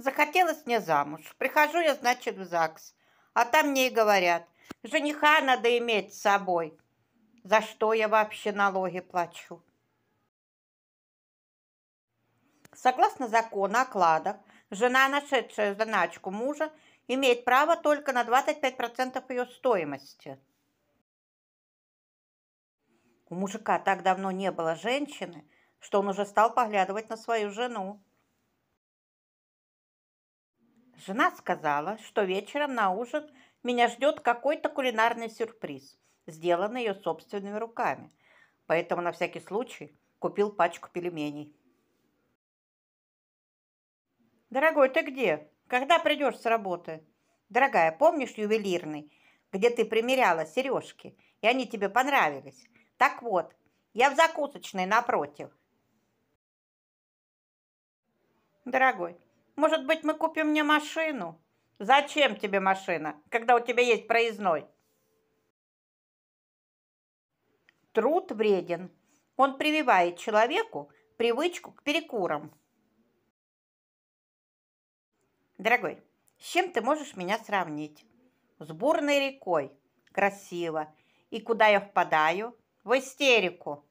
Захотелось мне замуж. Прихожу я, значит, в ЗАГС. А там мне и говорят, жениха надо иметь с собой. За что я вообще налоги плачу? Согласно закону о кладах, жена, нашедшая заначку мужа, имеет право только на 25% ее стоимости. У мужика так давно не было женщины, что он уже стал поглядывать на свою жену. Жена сказала, что вечером на ужин меня ждет какой-то кулинарный сюрприз, сделанный ее собственными руками. Поэтому на всякий случай купил пачку пельменей. «Дорогой, ты где? Когда придешь с работы?» «Дорогая, помнишь ювелирный, где ты примеряла сережки, и они тебе понравились? Так вот, я в закусочной напротив». «Дорогой, может быть, мы купим мне машину? Зачем тебе машина, когда у тебя есть проездной? Труд вреден. Он прививает человеку привычку к перекурам. Дорогой, с чем ты можешь меня сравнить? С бурной рекой. Красиво. И куда я впадаю? В истерику.